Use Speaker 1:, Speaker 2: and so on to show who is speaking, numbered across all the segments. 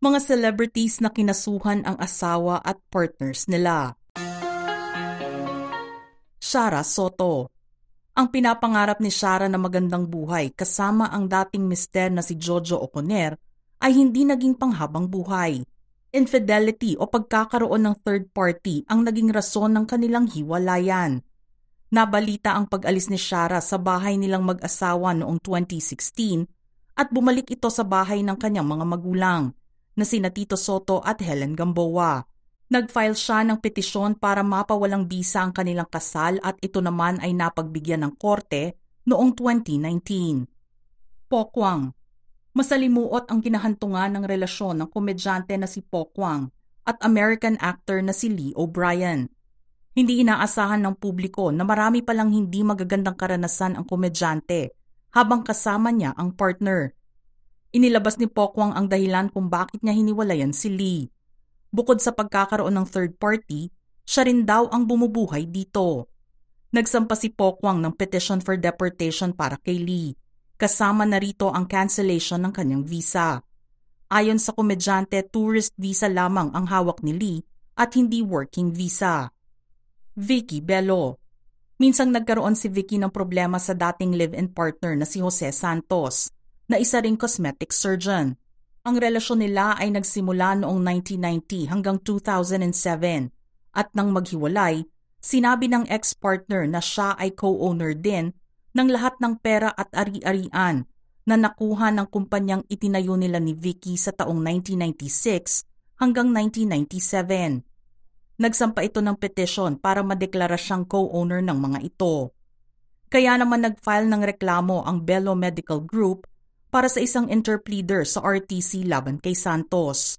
Speaker 1: mga celebrities na kinasuhan ang asawa at partners nila. Shara Soto Ang pinapangarap ni Shara na magandang buhay kasama ang dating mister na si Jojo Oconer ay hindi naging panghabang buhay. Infidelity o pagkakaroon ng third party ang naging rason ng kanilang hiwalayan. Nabalita ang pag-alis ni Shara sa bahay nilang mag-asawa noong 2016 at bumalik ito sa bahay ng kanyang mga magulang na sina Tito Soto at Helen Gamboa. Nagfile siya ng petisyon para mapawalang bisa ang kanilang kasal at ito naman ay napagbigyan ng korte noong 2019. Pokwang Masalimuot ang kinahantungan ng relasyon ng komedyante na si Pokwang at American actor na si Lee O'Brien. Hindi inaasahan ng publiko na marami palang hindi magagandang karanasan ang komedyante habang kasama niya ang partner Inilabas ni Pokwang ang dahilan kung bakit niya hiniwalayan si Lee. Bukod sa pagkakaroon ng third party, siya rin daw ang bumubuhay dito. Nagsampa si Pokwang ng petition for deportation para kay Lee. Kasama na rito ang cancellation ng kanyang visa. Ayon sa komedyante, tourist visa lamang ang hawak ni Lee at hindi working visa. Vicky Bello Minsang nagkaroon si Vicky ng problema sa dating live-in partner na si Jose Santos na isa ring cosmetic surgeon. Ang relasyon nila ay nagsimula noong 1990 hanggang 2007 at nang maghiwalay, sinabi ng ex-partner na siya ay co-owner din ng lahat ng pera at ari-arian na nakuha ng kumpanyang itinayo nila ni Vicky sa taong 1996 hanggang 1997. Nagsampa ito ng petisyon para madeklara siyang co-owner ng mga ito. Kaya naman nag-file ng reklamo ang Bello Medical Group para sa isang interpleader sa RTC laban kay Santos.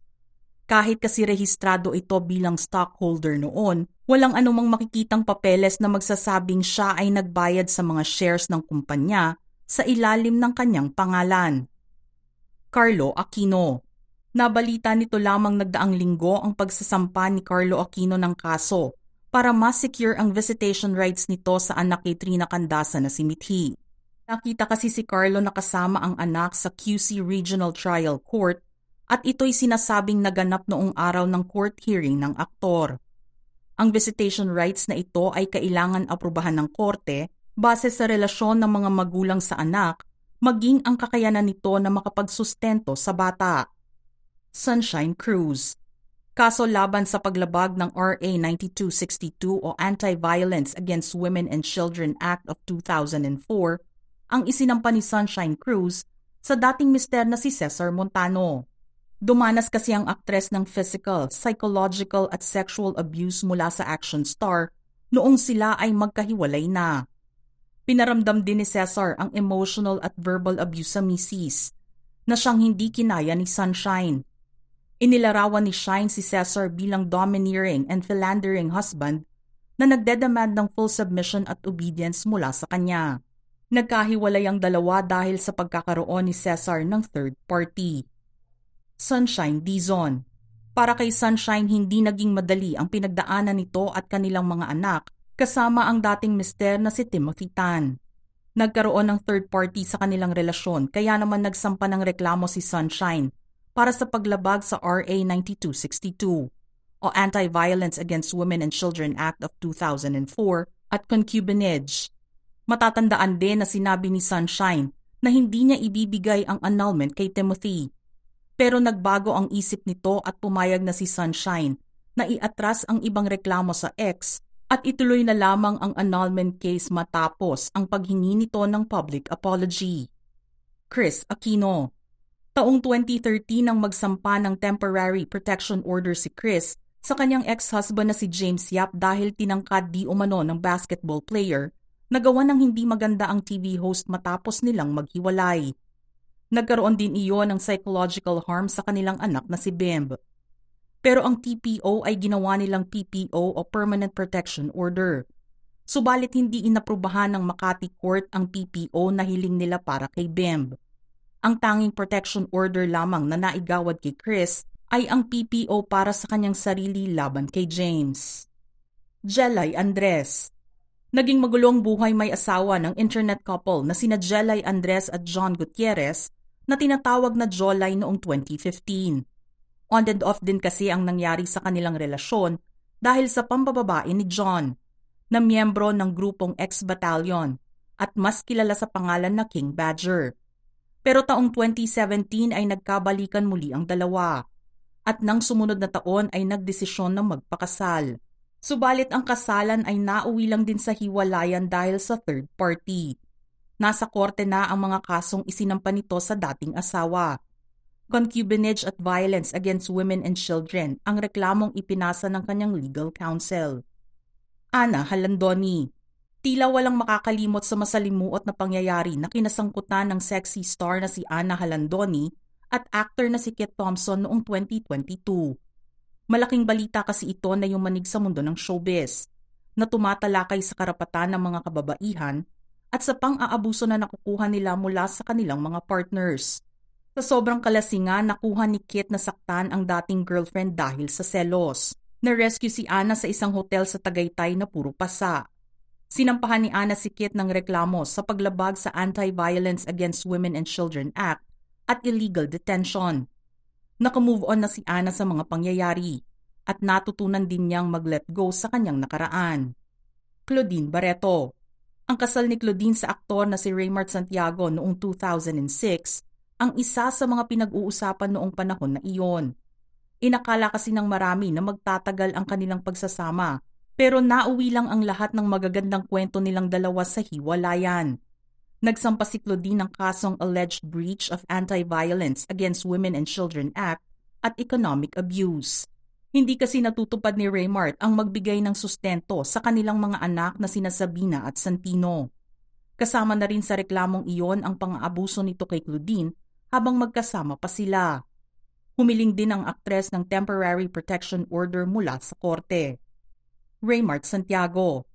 Speaker 1: Kahit kasi rehistrado ito bilang stockholder noon, walang anumang makikitang papeles na magsasabing siya ay nagbayad sa mga shares ng kumpanya sa ilalim ng kanyang pangalan. Carlo Aquino Nabalita nito lamang nagdaang linggo ang pagsasampa ni Carlo Aquino ng kaso para ma-secure ang visitation rights nito sa anak kay Trina Candasa na si Mithi. Nakita kasi si Carlo na kasama ang anak sa QC Regional Trial Court at ito'y sinasabing naganap noong araw ng court hearing ng aktor. Ang visitation rights na ito ay kailangan aprubahan ng korte base sa relasyon ng mga magulang sa anak maging ang kakayanan nito na makapagsustento sa bata. Sunshine Cruz Kaso laban sa paglabag ng RA 9262 o Anti-Violence Against Women and Children Act of 2004 ang isinampa ni Sunshine Cruz sa dating mister na si Cesar Montano. Dumanas kasi ang aktres ng physical, psychological at sexual abuse mula sa action star noong sila ay magkahiwalay na. Pinaramdam din ni Cesar ang emotional at verbal abuse sa misis na siyang hindi kinaya ni Sunshine. Inilarawan ni Shine si Cesar bilang domineering and philandering husband na nagdedemand ng full submission at obedience mula sa kanya. Nagkahiwalay ang dalawa dahil sa pagkakaroon ni Cesar ng third party. Sunshine Dizon Para kay Sunshine hindi naging madali ang pinagdaanan nito at kanilang mga anak kasama ang dating mister na si Timothy Tan. Nagkaroon ng third party sa kanilang relasyon kaya naman nagsampa ng reklamo si Sunshine para sa paglabag sa RA 9262 o Anti-Violence Against Women and Children Act of 2004 at concubinage. Matatandaan din na sinabi ni Sunshine na hindi niya ibibigay ang annulment kay Timothy. Pero nagbago ang isip nito at pumayag na si Sunshine na iatras ang ibang reklamo sa ex at ituloy na lamang ang annulment case matapos ang paghingi nito ng public apology. Chris Aquino Taong 2013 nang magsampa ng temporary protection order si Chris sa kanyang ex-husband na si James Yap dahil tinangkad di umano ng basketball player nagawa ng hindi maganda ang TV host matapos nilang maghiwalay. Nagkaroon din iyon ng psychological harm sa kanilang anak na si Bimb. Pero ang TPO ay ginawa nilang PPO o Permanent Protection Order. Subalit hindi inaprubahan ng Makati Court ang PPO na hiling nila para kay Bimb. Ang tanging protection order lamang na naigawad kay Chris ay ang PPO para sa kanyang sarili laban kay James. Jelay Andres Naging magulo ang buhay may asawa ng internet couple na sina Jelay Andres at John Gutierrez na tinatawag na Jolay noong 2015. On and off din kasi ang nangyari sa kanilang relasyon dahil sa pambababae ni John, na miyembro ng grupong ex-battalion at mas kilala sa pangalan na King Badger. Pero taong 2017 ay nagkabalikan muli ang dalawa at nang sumunod na taon ay nagdesisyon na magpakasal. Subalit ang kasalan ay nauwi lang din sa hiwalayan dahil sa third party. Nasa korte na ang mga kasong isinampa nito sa dating asawa. Concubinage at violence against women and children ang reklamong ipinasa ng kanyang legal counsel. Ana Halandoni Tila walang makakalimot sa masalimuot na pangyayari na kinasangkutan ng sexy star na si Ana Halandoni at actor na si Kit Thompson noong 2022. Malaking balita kasi ito na yumanig sa mundo ng showbiz, na tumatalakay sa karapatan ng mga kababaihan at sa pang-aabuso na nakukuha nila mula sa kanilang mga partners. Sa sobrang kalasingan, nakuha ni Kit na saktan ang dating girlfriend dahil sa selos. Na-rescue si Ana sa isang hotel sa Tagaytay na puro pasa. Sinampahan ni Ana si Kit ng reklamo sa paglabag sa Anti-Violence Against Women and Children Act at illegal detention. Nakamove on na si Ana sa mga pangyayari at natutunan din niyang mag-let go sa kanyang nakaraan. Claudine Barreto Ang kasal ni Claudine sa aktor na si Raymart Santiago noong 2006 ang isa sa mga pinag-uusapan noong panahon na iyon. Inakala kasi ng marami na magtatagal ang kanilang pagsasama pero nauwi lang ang lahat ng magagandang kwento nilang dalawa sa hiwalayan. Nagsampa si Claudine ng kasong Alleged Breach of Anti-Violence Against Women and Children Act at Economic Abuse. Hindi kasi natutupad ni Raymart ang magbigay ng sustento sa kanilang mga anak na sina Sabina at Santino. Kasama na rin sa reklamong iyon ang pang-aabuso nito kay Claudine habang magkasama pa sila. Humiling din ang aktres ng temporary protection order mula sa korte. Raymart Santiago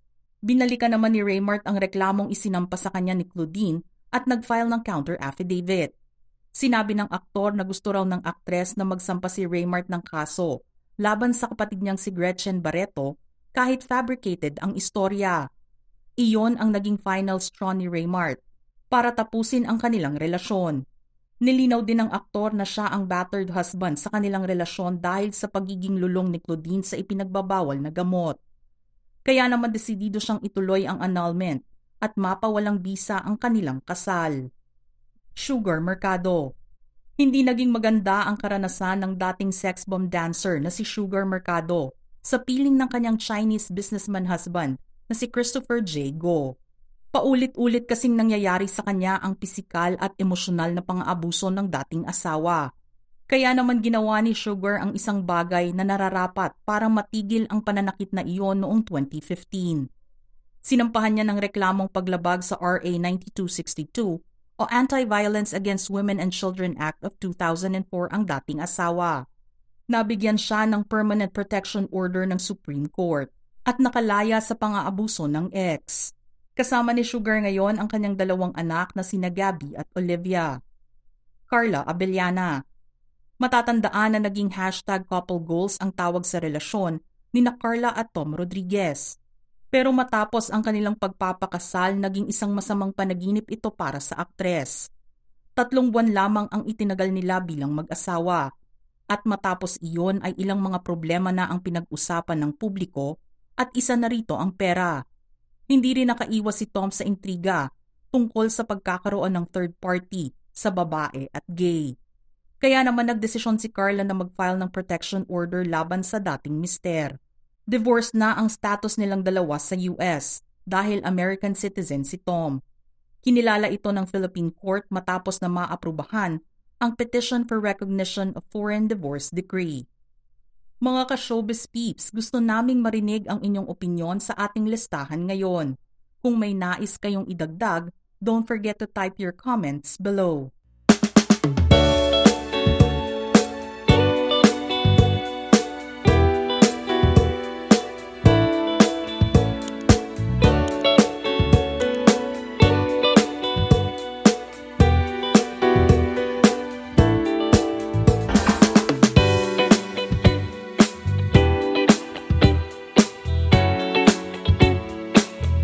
Speaker 1: binalikan naman ni Raymart ang reklamong isinampa sa kanya ni Claudine at nag-file ng counter affidavit. Sinabi ng aktor na gusto raw ng aktres na magsampa si Raymart ng kaso laban sa kapatid niyang si Gretchen Barreto kahit fabricated ang istorya. Iyon ang naging final straw ni Raymart para tapusin ang kanilang relasyon. Nilinaw din ng aktor na siya ang battered husband sa kanilang relasyon dahil sa pagiging lulong ni Claudine sa ipinagbabawal na gamot. Kaya naman desidido siyang ituloy ang annulment at mapawalang bisa ang kanilang kasal. Sugar Mercado Hindi naging maganda ang karanasan ng dating sex bomb dancer na si Sugar Mercado sa piling ng kanyang Chinese businessman husband na si Christopher J. Go. Paulit-ulit kasing nangyayari sa kanya ang pisikal at emosyonal na pang-aabuso ng dating asawa kaya naman ginawa ni Sugar ang isang bagay na nararapat para matigil ang pananakit na iyon noong 2015. Sinampahan niya ng reklamong paglabag sa RA 9262 o Anti-Violence Against Women and Children Act of 2004 ang dating asawa. Nabigyan siya ng Permanent Protection Order ng Supreme Court at nakalaya sa pang-aabuso ng ex. Kasama ni Sugar ngayon ang kanyang dalawang anak na sina Gabby at Olivia. Carla Abellana, matatandaan na naging hashtag couple goals ang tawag sa relasyon ni na Carla at Tom Rodriguez. Pero matapos ang kanilang pagpapakasal, naging isang masamang panaginip ito para sa aktres. Tatlong buwan lamang ang itinagal nila bilang mag-asawa. At matapos iyon ay ilang mga problema na ang pinag-usapan ng publiko at isa na rito ang pera. Hindi rin nakaiwas si Tom sa intriga tungkol sa pagkakaroon ng third party sa babae at gay. Kaya naman nagdesisyon si Carla na mag-file ng protection order laban sa dating mister. Divorce na ang status nilang dalawa sa US dahil American citizen si Tom. Kinilala ito ng Philippine court matapos na maaprubahan ang Petition for Recognition of Foreign Divorce Decree. Mga ka-showbiz peeps, gusto naming marinig ang inyong opinion sa ating listahan ngayon. Kung may nais kayong idagdag, don't forget to type your comments below.